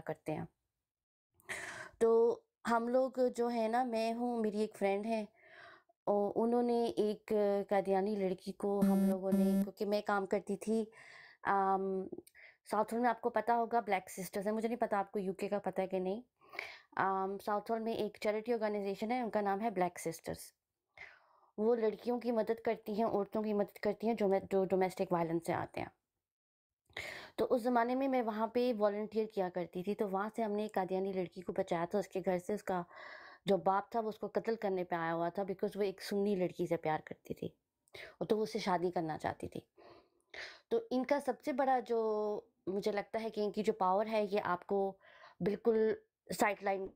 करते हैं तो हम लोग जो है ना मैं हूँ मेरी एक फ्रेंड है और उन्होंने एक कादियानी लड़की को हम हम्म। लोगों ने क्योंकि मैं काम करती थी साउथ हॉल में आपको पता होगा ब्लैक सिस्टर्स है मुझे नहीं पता आपको यूके का पता है कि नहीं साउथ हॉल में एक चैरिटी ऑर्गेनाइजेशन है उनका नाम है ब्लैक सिस्टर्स वो लड़कियों की मदद करती हैं औरतों की मदद करती हैं जो जो डोमेस्टिक वायलेंस से आते हैं तो उस ज़माने में मैं वहाँ पे वॉल्टियर किया करती थी तो वहाँ से हमने एक कादियानी लड़की को बचाया था उसके घर से उसका जो बाप था वो उसको कत्ल करने पे आया हुआ था बिकॉज वो एक सुन्नी लड़की से प्यार करती थी और तो वो उससे शादी करना चाहती थी तो इनका सबसे बड़ा जो मुझे लगता है कि इनकी जो पावर है ये आपको बिल्कुल साइड लाइन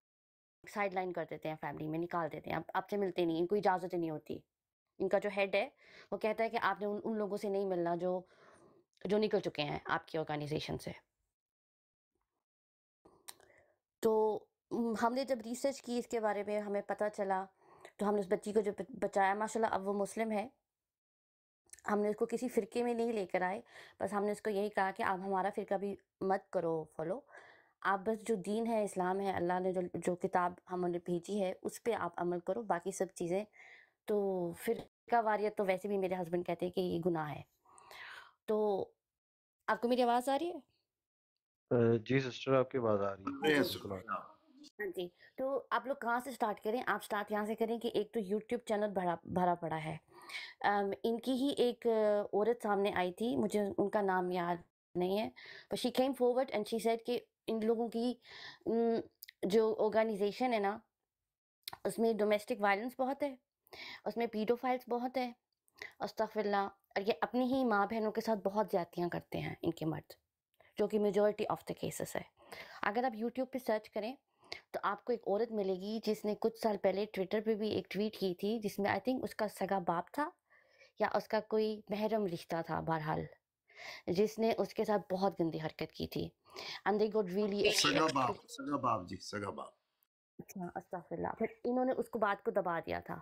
साइड लाइन कर देते हैं फैमिली में निकाल देते हैं आप आपसे मिलते नहीं इनको इजाज़त नहीं होती इनका जो हेड है वो कहता है कि आपने उन उन लोगों से नहीं मिलना जो जो निकल चुके हैं आपकी ऑर्गेनाइजेशन से तो हमने जब रिसर्च की इसके बारे में हमें पता चला तो हमने उस बच्ची को जो बचाया माशाल्लाह अब वो मुस्लिम है हमने उसको किसी फ़िरके में नहीं लेकर आए बस हमने उसको यही कहा कि आप हमारा फ़िरका भी मत करो फॉलो आप बस जो दीन है इस्लाम है अल्लाह ने जो जो किताब हमने भेजी है उस पर आप अमल करो बाकी सब चीज़ें तो फिर का वारियत तो वैसे भी मेरे हस्बैंड कहते हैं कि ये गुनाह है तो आपको मेरी आवाज आ रही है जी सिस्टर आपकी आवाज आ रही है हाँ जी तो आप लोग कहाँ से स्टार्ट करें आप स्टार्ट यहाँ से करें कि एक तो यूट्यूब चैनल भरा भरा पड़ा है इनकी ही एक औरत सामने आई थी मुझे उनका नाम याद नहीं है पर she came forward and she said कि इन लोगों की जो ऑर्गेनाइजेशन है ना उसमें डोमेस्टिक वायलेंस बहुत है उसमें पीडोफाइल्स बहुत है अस्तफिल्ला और ये अपनी ही माँ बहनों के साथ बहुत ज़्यादतियाँ करते हैं इनके मर्द जो कि मेजोरिटी ऑफ द केसेस है अगर आप यूट्यूब पे सर्च करें तो आपको एक औरत मिलेगी जिसने कुछ साल पहले ट्विटर पे भी एक ट्वीट की थी जिसमें आई थिंक उसका सगा बाप था या उसका कोई महरम रिश्ता था बहरहाल जिसने उसके साथ बहुत गंदी हरकत की थी एंड दे गोट रियली सगा बाप सगा बाप जी सगा बाप अच्छा, अस्ताफिल्ला फिर इन्होंने उसको बात को दबा दिया था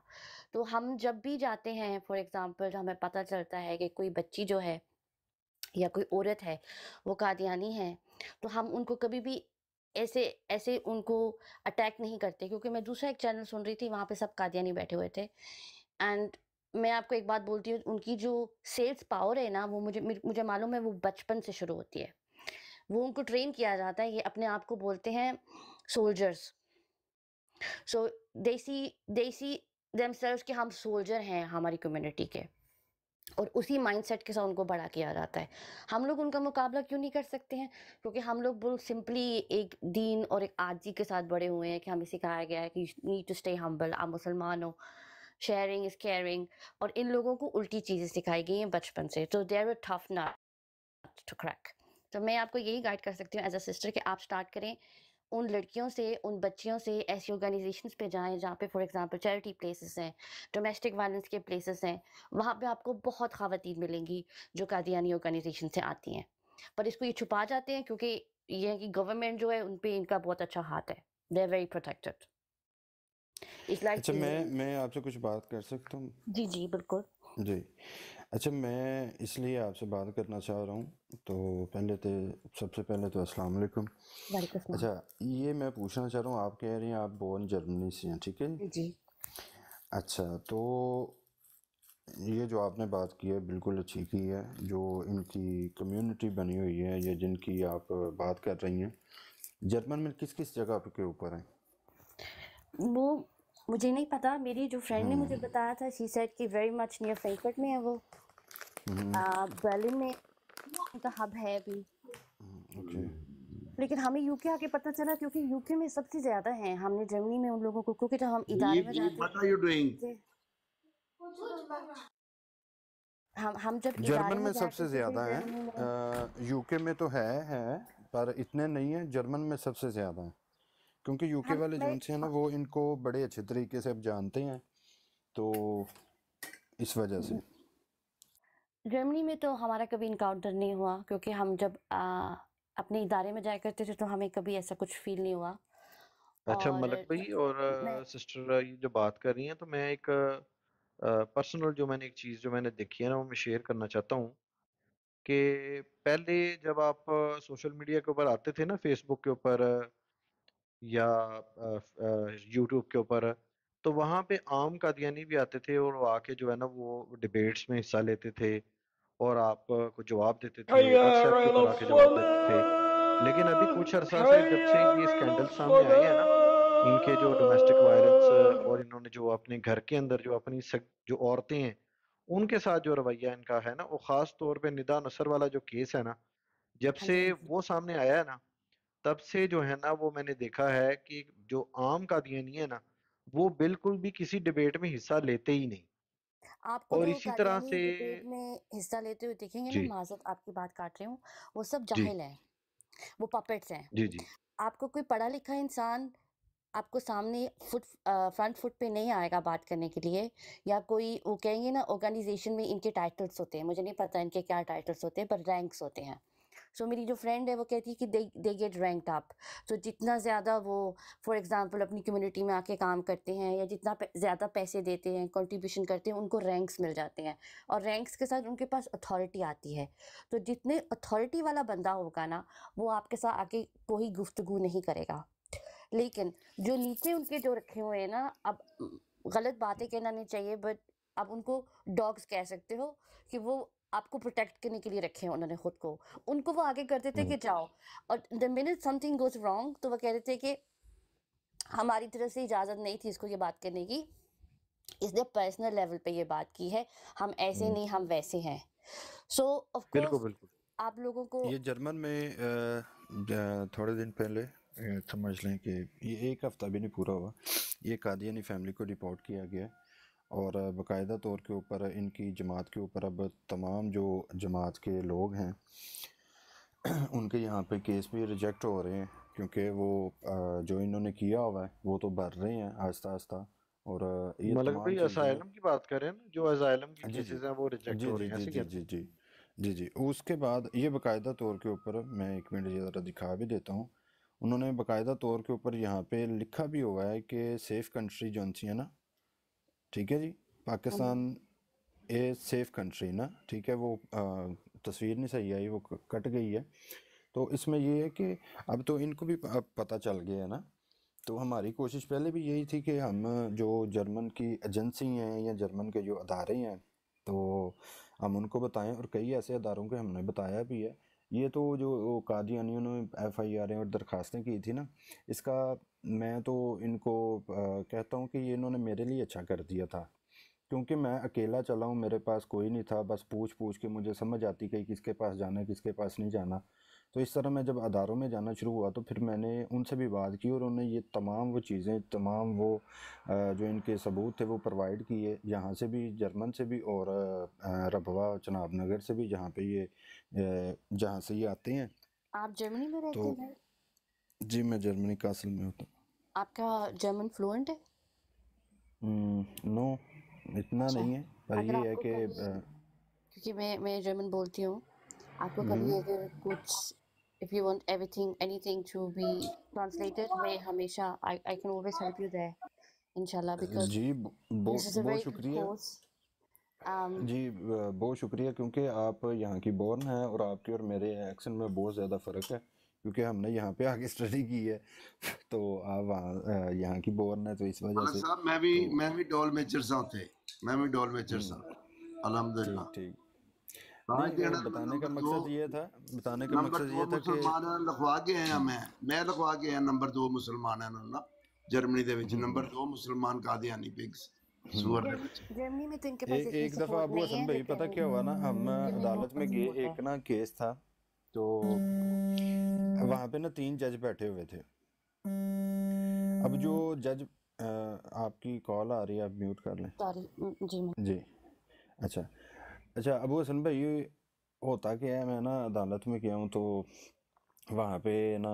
तो हम जब भी जाते हैं फॉर एग्ज़ाम्पल तो हमें पता चलता है कि कोई बच्ची जो है या कोई औरत है वो कादियानी है तो हम उनको कभी भी ऐसे ऐसे उनको अटैक नहीं करते क्योंकि मैं दूसरा एक चैनल सुन रही थी वहाँ पे सब कादियानी बैठे हुए थे एंड मैं आपको एक बात बोलती हूँ उनकी जो सेल्स पावर है ना वो मुझे मुझे मालूम है वो बचपन से शुरू होती है वो उनको ट्रेन किया जाता है ये अपने आप को बोलते हैं सोल्जर्स सो दे सी दे सी देमसेल्व्स कि हम सोल्जर हैं हमारी कम्युनिटी के और उसी माइंडसेट के साथ उनको बड़ा किया जाता है हम लोग उनका मुकाबला क्यों नहीं कर सकते हैं क्योंकि हम लोग बोल सिंपली एक दीन और एक आजी के साथ बड़े हुए हैं कि हमें सिखाया गया है कि नीड टू स्टे हम्बल आप मुसलमान हो शेयरिंग इज़ केयरिंग और इन लोगों को उल्टी चीज़ें सिखाई गई हैं बचपन से तो they were tough nut to crack तो मैं आपको यही गाइड कर सकती हूँ एज अ सिस्टर कि आप स्टार्ट करें उन लड़कियों से उन बच्चियों से ऐसी ऑर्गेनाइजेशन पे जाएं जहाँ पे फॉर एग्जांपल चैरिटी प्लेसेस हैं डोमेस्टिक वायलेंस के प्लेसेस हैं वहाँ पे आपको बहुत खातन मिलेंगी जो कादियानी ऑर्गेनाइजेशन से आती हैं पर इसको ये छुपा जाते हैं क्योंकि ये है कि गवर्नमेंट जो है उन पर इनका बहुत अच्छा हाथ है they are very protected like अच्छा मैं मैं आपसे कुछ बात कर सकता हूँ जी जी बिल्कुल जी अच्छा मैं इसलिए आपसे बात करना चाह रहा हूँ तो पहले तो सबसे पहले तो अस्सलाम वालेकुम अच्छा ये मैं पूछना चाह रहा हूँ आप कह रही हैं आप बोर्न जर्मनी से हैं ठीक है जी अच्छा तो ये जो आपने बात की है बिल्कुल अच्छी की है जो इनकी कम्युनिटी बनी हुई है या जिनकी आप बात कर रही हैं जर्मन में किस किस जगह के ऊपर हैं वो मुझे नहीं पता मेरी जो फ्रेंड ने मुझे हम्म। बताया था शी सेड कि वेरी मच नियर फ्रैंकफर्ट में है वो बर्लिन हम्म। में उनका हब है अभी हम्म, लेकिन हमें यूके आके पता चला क्योंकि यूके में सबसे ज्यादा है हमने जर्मनी में उन लोगों को क्योंकि जब हम इदारे में जाते हैं हम हम जब तो तो जर्मन में सबसे ज्यादा है यूके में तो है है पर इतने नहीं है जर्मन में सबसे ज्यादा है क्योंकि यूके वाले जो से हैं ना वो इनको बड़े अच्छे तरीके से अब जानते हैं तो इस वजह से जर्मनी में तो हमारा कभी इनकाउंटर नहीं हुआ क्योंकि हम जब आ, अपने इदारे में जाया करते थे तो हमें कभी ऐसा कुछ फील नहीं हुआ अच्छा मलक मतलब भाई और सिस्टर ये जो बात कर रही हैं तो मैं एक पर्सनल जो मैंने एक चीज़ जो मैंने देखी है ना वो मैं शेयर करना चाहता हूँ कि पहले जब आप सोशल मीडिया के ऊपर आते थे ना फेसबुक के ऊपर या यूट्यूब के ऊपर तो वहाँ पे आम कादियानी भी आते थे और वो आके जो है ना वो डिबेट्स में हिस्सा लेते थे और आप को जवाब देते थे जवाब देते थे लेकिन अभी कुछ अरसा से जब से ये स्कैंडल सामने आए हैं ना इनके जो डोमेस्टिक वायलेंस और इन्होंने जो अपने घर के अंदर जो अपनी सक, जो औरतें हैं उनके साथ जो रवैया इनका है ना वो ख़ास तौर पे निदा नसर वाला जो केस है ना जब हाँ से वो सामने आया है ना तब से जो है ना वो मैंने देखा है कि जो आम का नहीं है ना वो बिल्कुल भी किसी डिबेट में हिस्सा लेते ही नहीं आपको और इसी तरह से हिस्सा लेते हुए देखेंगे ना माजत आपकी बात काट रही हूँ वो सब जाहिल है वो पपेट्स हैं जी जी आपको कोई पढ़ा लिखा इंसान आपको सामने फुट फ्रंट फुट पे नहीं आएगा बात करने के लिए या कोई वो कहेंगे ना ऑर्गेनाइजेशन में इनके टाइटल्स होते हैं मुझे नहीं पता इनके क्या टाइटल्स होते हैं पर रैंक्स होते हैं सो so, मेरी जो फ्रेंड है वो कहती है कि they they get ranked up तो जितना ज़्यादा वो फॉर एग्ज़ाम्पल अपनी कम्युनिटी में आके काम करते हैं या जितना ज़्यादा पैसे देते हैं कंट्रीब्यूशन करते हैं उनको रैंक्स मिल जाते हैं और रैंक्स के साथ उनके पास अथॉरिटी आती है तो जितने अथॉरिटी वाला बंदा होगा ना वो आपके साथ आके कोई गुफ्तगु नहीं करेगा लेकिन जो नीचे उनके जो रखे हुए हैं ना अब गलत बातें कहना नहीं चाहिए बट आप उनको डॉग्स कह सकते हो कि वो आपको प्रोटेक्ट करने के लिए रखे हैं उन्होंने खुद को उनको वो आगे करते थे कि हम्म। जाओ और the minute something goes wrong तो वो कह रहे थे कि हमारी तरफ से इजाज़त नहीं थी इसको ये बात करने की इसने पर्सनल लेवल पे ये बात की है हम ऐसे हम्म। नहीं हम वैसे हैं सो ऑफ बिल्कुल बिल्कुल आप लोगों को ये जर्मन में थोड़े दिन पहले समझ लें कि ये एक हफ्ता भी नहीं पूरा हुआ ये कादियानी फैमिली को रिपोर्ट किया गया है और बाकायदा तौर के ऊपर इनकी जमात के ऊपर अब तमाम जो जमात के लोग हैं उनके यहाँ पे केस भी रिजेक्ट हो रहे हैं क्योंकि वो जो इन्होंने किया हुआ है वो तो भर रहे हैं आहिस्ता आहिस्ता और ये मलक मतलब असाइलम की बात करें जो असाइलम की हैं वो रिजेक्ट हो रहे हैं जी जी जी जी जी जी उसके बाद ये बाकायदा तौर के ऊपर मैं एक मिनट ज़रा दिखा भी देता हूँ उन्होंने बाकायदा तौर के ऊपर यहाँ पे लिखा भी हुआ है कि सेफ़ कंट्री जो है ना ठीक है जी हाँ पाकिस्तान ए सेफ कंट्री ना ठीक है वो आ, तस्वीर नहीं सही आई वो कट गई है तो इसमें ये है कि अब तो इनको भी पता चल गया है ना तो हमारी कोशिश पहले भी यही थी कि हम जो जर्मन की एजेंसी हैं या जर्मन के जो अदारे हैं तो हम उनको बताएं और कई ऐसे अदारों के हमने बताया भी है ये तो जो कादियानियों ने एफ आई आर और दरख्वास्तें की थी ना इसका मैं तो इनको आ, कहता हूँ कि ये इन्होंने मेरे लिए अच्छा कर दिया था क्योंकि मैं अकेला चला हूँ मेरे पास कोई नहीं था बस पूछ पूछ के मुझे समझ आती कि किसके पास जाना है किसके पास नहीं जाना तो इस तरह मैं जब अदारों में जाना शुरू हुआ तो फिर मैंने उनसे भी बात की और उन्होंने ये तमाम वो चीज़ें तमाम वो जो इनके सबूत थे वो प्रोवाइड किए यहाँ से भी जर्मन से भी और रबवा चनाब नगर से भी जहाँ पे ये जहाँ से ये आते हैं आप जर्मनी में रहते तो, हैं जी मैं जर्मनी कासल में होता आपका जर्मन फ्लुएंट है नो इतना अच्छा, नहीं है पर ये है कि क्योंकि मैं मैं जर्मन बोलती हूँ आपको कभी हम्म। अगर कुछ if you want everything anything to be translated मैं hamesha I I can always help you there inshallah because ji bahut bahut shukriya um, ji bahut shukriya kyunki aap yahan ki born हैं aur aapke aur mere accent mein bahut zyada farak hai क्योंकि हमने यहाँ पे आगे study की है तो आप यहाँ की बॉर्न है तो इस वजह से मैं भी तो, मैं भी डॉल मेजर सा थे मैं भी डॉल मेजर सा अलहमदुल्ला ठीक बताने का मकसद ये था बताने का मकसद ये था कि के मैं के नंबर मुसलमान है ना जर्मनी 2 हम्म। हम्म। जर्मनी में तो इनके पास एक, दफ़ा अबू हसन भाई पता क्या हुआ ना हम्म, हम अदालत में गए एक ना केस था तो वहाँ पे ना तीन जज बैठे हुए थे अब जो जज आपकी कॉल आ रही है आप म्यूट कर लें जी जी अच्छा अच्छा अबू हसन भाई ये होता क्या है मैं ना अदालत में गया हूँ तो वहाँ पे ना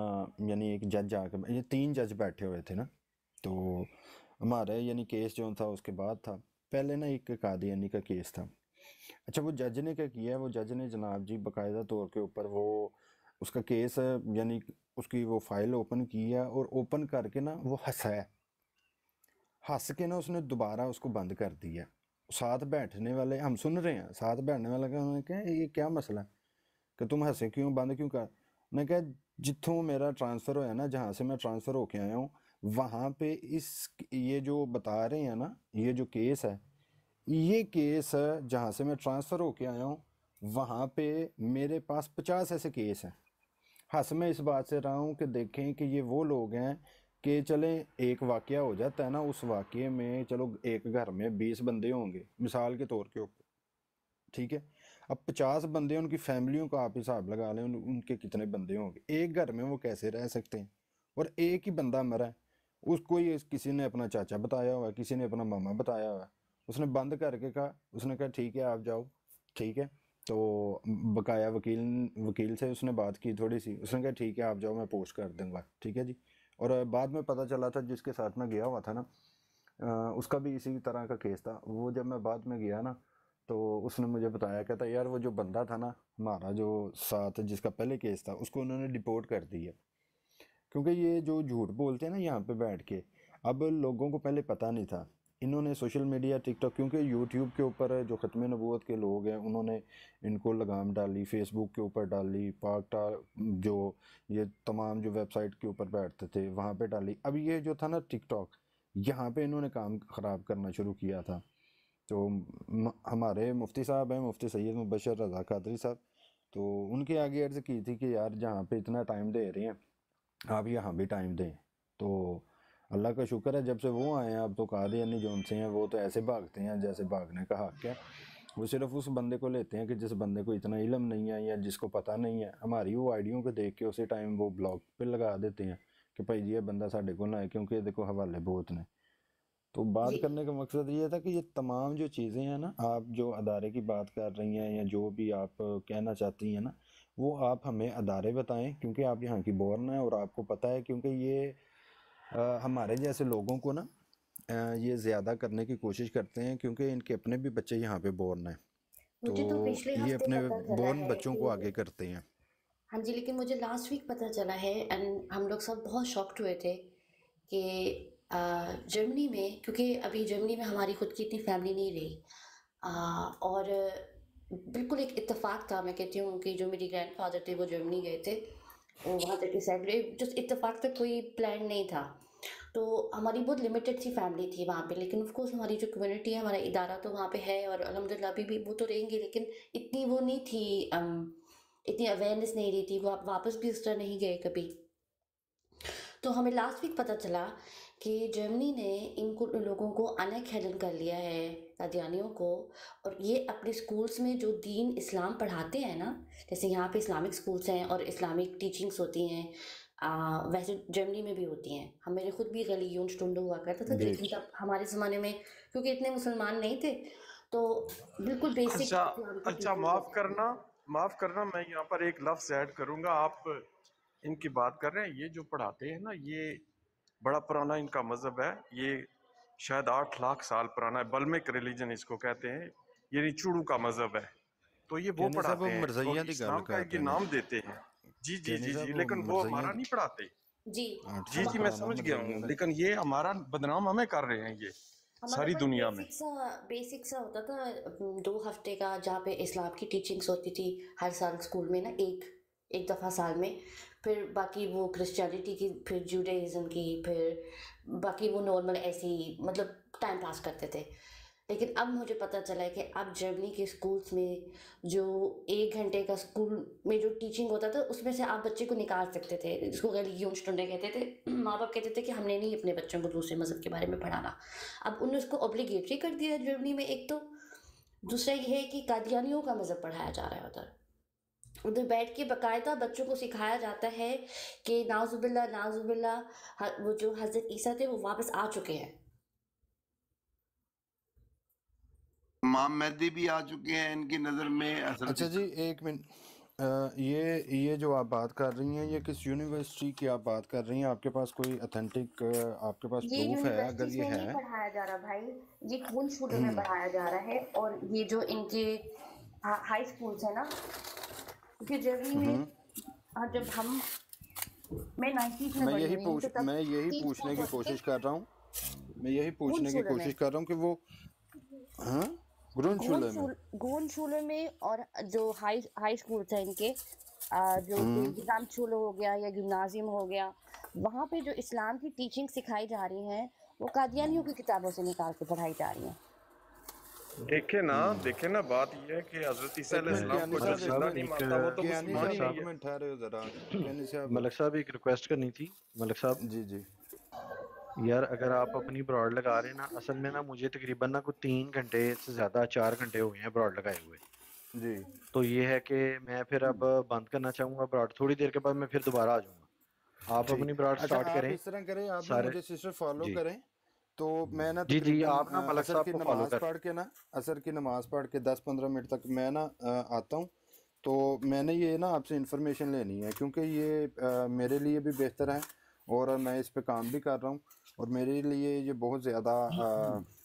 यानी एक जज आके ये तीन जज बैठे हुए थे ना तो हमारे यानी केस जो था उसके बाद था पहले ना एक कादियानी का केस था अच्छा वो जज ने क्या किया वो जज ने जनाब जी बाकायदा तौर के ऊपर वो उसका केस यानी उसकी वो फाइल ओपन की है और ओपन करके ना वो हंसाया हंस के ना उसने दोबारा उसको बंद कर दिया साथ बैठने वाले हम सुन रहे हैं साथ बैठने वाले का उन्होंने कहा ये क्या मसला है कि तुम हंसे क्यों बंद क्यों कर मैं कहा जितों मेरा ट्रांसफ़र होया ना जहाँ से मैं ट्रांसफ़र होके आया हूँ वहाँ पे इस ये जो बता रहे हैं ना ये जो केस है ये केस जहाँ से मैं ट्रांसफ़र होके आया हूँ वहाँ पे मेरे पास पचास ऐसे केस हैं हंस मैं इस बात से रहा हूँ कि देखें कि ये वो लोग हैं कि चलें एक वाक्य हो जाता है ना उस वाक्य में चलो एक घर में बीस बंदे होंगे मिसाल के तौर के ऊपर ठीक है अब पचास बंदे उनकी फैमिलियों का आप हिसाब लगा लें उनके कितने बंदे होंगे एक घर में वो कैसे रह सकते हैं और एक ही बंदा मरा है उसको ही किसी ने अपना चाचा बताया हुआ है किसी ने अपना मामा बताया हुआ है उसने बंद करके कहा उसने कहा ठीक है आप जाओ ठीक है तो बकाया वकील वकील से उसने बात की थोड़ी सी उसने कहा ठीक है आप जाओ मैं पोस्ट कर दूंगा ठीक है जी और बाद में पता चला था जिसके साथ में गया हुआ था ना उसका भी इसी तरह का केस था वो जब मैं बाद में गया ना तो उसने मुझे बताया कहता यार वो जो बंदा था ना हमारा जो साथ जिसका पहले केस था उसको उन्होंने डिपोर्ट कर दिया क्योंकि ये जो झूठ बोलते हैं ना यहाँ पे बैठ के अब लोगों को पहले पता नहीं था इन्होंने सोशल मीडिया टिकटॉक क्योंकि यूट्यूब के ऊपर जो ख़त्म नबूत के लोग हैं उन्होंने इनको लगाम डाली फेसबुक के ऊपर डाली पाक टा जो ये तमाम जो वेबसाइट के ऊपर बैठते थे वहाँ पे डाली अब ये जो था ना टिकटॉक यहाँ पे इन्होंने काम ख़राब करना शुरू किया था तो हमारे मुफ्ती साहब हैं मुफ्ती सैद मुबशर रजा कादरी साहब तो उनके आगे अर्ज़ की थी कि यार जहाँ पर इतना टाइम दे रहे हैं आप यहाँ भी टाइम दें तो अल्लाह का शुक्र है जब से वो आए हैं अब तो कादियानी जोन से हैं वो तो ऐसे भागते हैं जैसे भागने का हक है वो सिर्फ उस बंदे को लेते हैं कि जिस बंदे को इतना इलम नहीं है या जिसको पता नहीं है हमारी वो आइडियो को देख के उसी टाइम वो ब्लॉग पर लगा देते हैं कि भाई जी ये बंदा साढ़े को ना है क्योंकि ये देखो हवाले बहुत ने तो बात करने का मकसद ये था कि ये तमाम जो चीज़ें हैं ना आप जो अदारे की बात कर रही हैं या जो भी आप कहना चाहती हैं ना वो आप हमें अदारे बताएं क्योंकि आप यहाँ की बोर्न हैं और आपको पता है क्योंकि ये आ, हमारे जैसे लोगों को ना ये ज़्यादा करने की कोशिश करते हैं क्योंकि इनके अपने भी बच्चे यहाँ पे बोर्न हैं तो, तो ये अपने बोर्न बच्चों को आगे करते हैं हाँ जी लेकिन मुझे लास्ट वीक पता चला है एंड हम लोग सब बहुत शॉक्ड हुए थे कि जर्मनी में क्योंकि अभी जर्मनी में हमारी खुद की इतनी फैमिली नहीं रही आ, और बिल्कुल एक इत्तेफाक था मैं कहती हूँ कि जो मेरे ग्रैंड फादर थे वो जर्मनी गए थे वहाँ तक सैटरडे जस्ट इतफाक़ तक कोई प्लान नहीं था तो हमारी बहुत लिमिटेड सी फैमिली थी वहाँ पे लेकिन ऑफकोर्स हमारी जो कम्युनिटी है हमारा इदारा तो वहाँ पे है और अलहमदिल्ला अभी भी वो तो रहेंगे लेकिन इतनी वो नहीं थी um, इतनी अवेयरनेस नहीं रही थी वो आप वापस भी उस तरह नहीं गए कभी तो हमें लास्ट वीक पता चला कि जर्मनी ने इनको लोगों को अनखैलन कर लिया है कादियानियों को और ये अपने स्कूल्स में जो दीन इस्लाम पढ़ाते हैं ना जैसे यहाँ पे इस्लामिक स्कूल्स हैं और इस्लामिक टीचिंग्स होती हैं वैसे जर्मनी में भी होती हैं हमारे खुद भी यून स्टूडेंट हुआ करता था लेकिन तब हमारे ज़माने में क्योंकि इतने मुसलमान नहीं थे तो बिल्कुल बेसिक अच्छा, अच्छा माफ़ करना माफ़ करना मैं यहाँ पर एक लफ्ज़ ऐड करूँगा आप इनकी बात कर रहे हैं ये जो पढ़ाते हैं ना ये बड़ा पुराना इनका मज़हब है ये शायद आठ लाख साल पुराना है बलमिक रिलीजन इसको कहते हैं ये चूड़ू का मज़हब है तो ये वो पढ़ाते हैं तो इस्लाम का एक नाम देते हैं जी जी जी जी लेकिन वो हमारा नहीं पढ़ाते जी जी जी मैं समझ गया हूँ लेकिन ये हमारा बदनाम हमें कर रहे हैं ये सारी दुनिया में बेसिक सा होता था दो हफ्ते का जहाँ पे इस्लाम की टीचिंग्स होती थी हर साल स्कूल में ना एक एक दफ़ा साल में फिर बाकी वो क्रिश्चियनिटी की फिर जूडाइज़म की फिर बाकी वो नॉर्मल ऐसे ही मतलब टाइम पास करते थे लेकिन अब मुझे पता चला है कि अब जर्मनी के स्कूल्स में जो एक घंटे का स्कूल में जो टीचिंग होता था उसमें से आप बच्चे को निकाल सकते थे इसको रिलीजन स्टूडेंट कहते थे माँ बाप कहते थे कि हमने नहीं अपने बच्चों को दूसरे मज़हब के बारे में पढ़ाना अब उन्होंने उसको ऑब्लिगेटरी कर दिया है जर्मनी में एक तो दूसरा ये है कि कादियानियों का मज़हब पढ़ाया जा रहा है उधर उधर बैठ के बाकायदा बच्चों को सिखाया जाता है कि नाजुबिल्ला नाजुबिल्ला वो जो हज़रत ईसा थे वो वापस आ चुके हैं माम मेहदी भी आ चुके हैं इनकी नज़र में अच्छा जी एक मिनट ये ये जो आप बात कर रही हैं ये किस यूनिवर्सिटी की आप बात कर रही हैं आपके पास कोई अथेंटिक आपके पास प्रूफ है अगर ये है पढ़ाया जा रहा भाई ये कौन स्कूल में हम्म। पढ़ाया जा रहा है और ये जो इनके हाई स्कूल्स है ना क्योंकि जर्नी में जब हम मैं नाइन्टीज में मैं यही पूछ तो मैं यही पूछने की कोशिश कर रहा हूँ मैं यही पूछने की कोशिश कर रहा हूँ कि वो हाँ गोन शूले में में और जो हाई हाई स्कूल थे इनके जो हम्म। एग्जाम छूलो हो गया या गिमनाजियम हो गया वहाँ पे जो इस्लाम की टीचिंग सिखाई जा रही है वो कादियानियों की किताबों से निकाल के पढ़ाई जा रही है देखे ना देखे ना बात यह है कि हजरत इस्लाम को जो जिंदा नहीं मानता वो तो मुसलमान ही है ठहरे हो जरा मलक साहब एक रिक्वेस्ट करनी थी मलिक साहब जी जी यार अगर आप अपनी ब्रॉड लगा रहे हैं ना असल में ना मुझे तकरीबन ना कुछ तीन घंटे से ज़्यादा चार घंटे हुए हैं ब्रॉड लगाए हुए जी तो ये है कि मैं फिर अब बंद करना चाहूंगा ब्रॉड थोड़ी देर के बाद मैं फिर दोबारा आ जाऊंगा आप अपनी ब्रॉड अच्छा, स्टार्ट करें इस तरह करें आप मुझे सिस्टर फॉलो करें तो मैं ना जी जी आप ना मलक साहब की नमाज पढ़ के ना असर की नमाज पढ़ के दस पंद्रह मिनट तक मैं ना आता हूँ तो मैंने ये ना आपसे इन्फॉर्मेशन लेनी है क्योंकि ये आ, मेरे लिए भी बेहतर है और मैं इस पे काम भी कर रहा हूँ और मेरे लिए ये बहुत ज़्यादा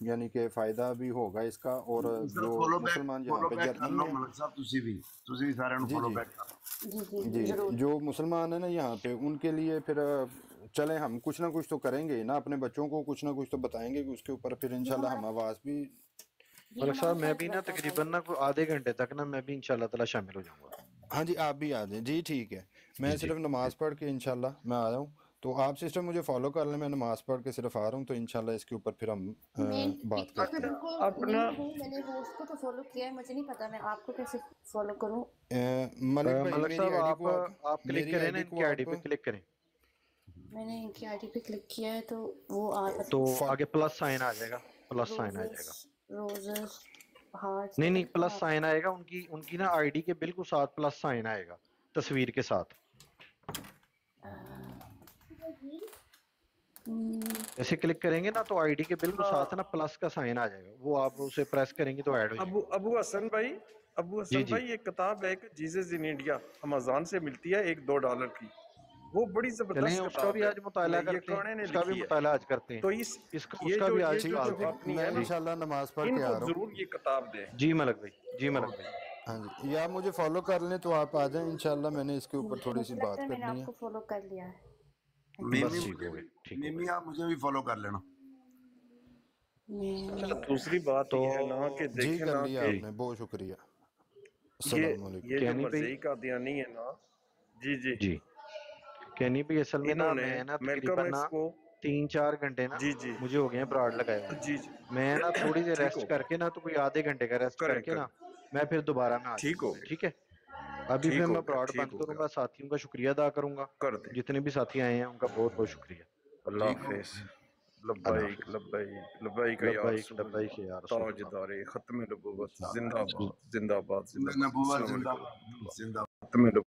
यानी कि फ़ायदा भी होगा इसका और जो मुसलमान यहाँ पे जर्मन जी जी जो मुसलमान है ना यहाँ पे उनके लिए फिर चलें हम कुछ ना कुछ तो करेंगे ना अपने बच्चों को कुछ ना कुछ तो बताएंगे कि उसके ऊपर फिर इंशाल्लाह हम आवाज़ भी मलिक साहब मैं भी ना तकरीबन ना आधे घंटे तक ना मैं भी इंशाल्लाह ताला शामिल हो जाऊंगा हाँ जी आप भी आ जाए जी ठीक है मैं सिर्फ नमाज पढ़ के इंशाल्लाह मैं आ रहा हूँ तो आप सिस्टर मुझे फॉलो कर लें मैं नमाज पढ़ के सिर्फ आ रहा हूँ तो इंशाल्लाह इसके ऊपर फिर हम आ, बात करते हैं अपना मैंने वो उसको तो फॉलो किया है मुझे नहीं पता मैं आपको कैसे फॉलो करूँ मलिक भाई आप क्लिक करें इनकी आईडी पे क्लिक करें मैंने इनकी आईडी पे क्लिक किया है तो वो आ तो आगे प्लस साइन आ जाएगा प्लस साइन आ जाएगा रोजेस हार्ट नहीं नहीं प्लस साइन आएगा उनकी उनकी ना आईडी के बिल्कुल साथ प्लस साइन आएगा तस्वीर के साथ हम्म। ऐसे क्लिक करेंगे ना तो आईडी के बिल्कुल हाँ। साथ ना प्लस का साइन आ जाएगा वो आप उसे प्रेस करेंगे तो ऐड हो जाएगा अबू अबू हसन भाई अबू हसन भाई ये किताब है कि जीसस इन इंडिया अमेज़न से मिलती है एक दो डॉलर की वो बड़ी जबरदस्त भी आज मुताला करते हैं इसका भी मुताला आज करते हैं तो इस उसका भी आज मैं इंशाल्लाह नमाज पढ़ के आ रहा हूं जरूर ये किताब जी मलक भाई जी मलक भाई हाँ जी या मुझे फॉलो कर लें तो आप आ जाएं इंशाल्लाह मैंने इसके ऊपर थोड़ी सी बात करनी है फॉलो कर लिया है आप मुझे भी फॉलो कर लेना अच्छा, दूसरी बात तो ना कि जी आपने बहुत शुक्रिया ये ये मर्जी का नहीं है ना जी जी जी कैनी भी असल में ना मैं ना तकरीबन ना तीन चार घंटे ना जी जी मुझे हो गए ब्राड लगाया जी जी मैं ना थोड़ी देर रेस्ट करके ना तो कोई आधे घंटे का रेस्ट करके ना मैं फिर दोबारा में ठीक हो ठीक है अभी फिर मैं ब्रॉड बंद करूंगा साथियों का शुक्रिया अदा करूंगा कर जितने भी साथी आए हैं उनका बहुत बहुत शुक्रिया अल्लाह हाफिज लबाइक लबाइक लब्बैक या रसूल लब्बैक या रसूल तो। ताजदार खत्म नबूवत जिंदाबाद जिंदाबाद जिंदाबाद जिंदाबाद खत्म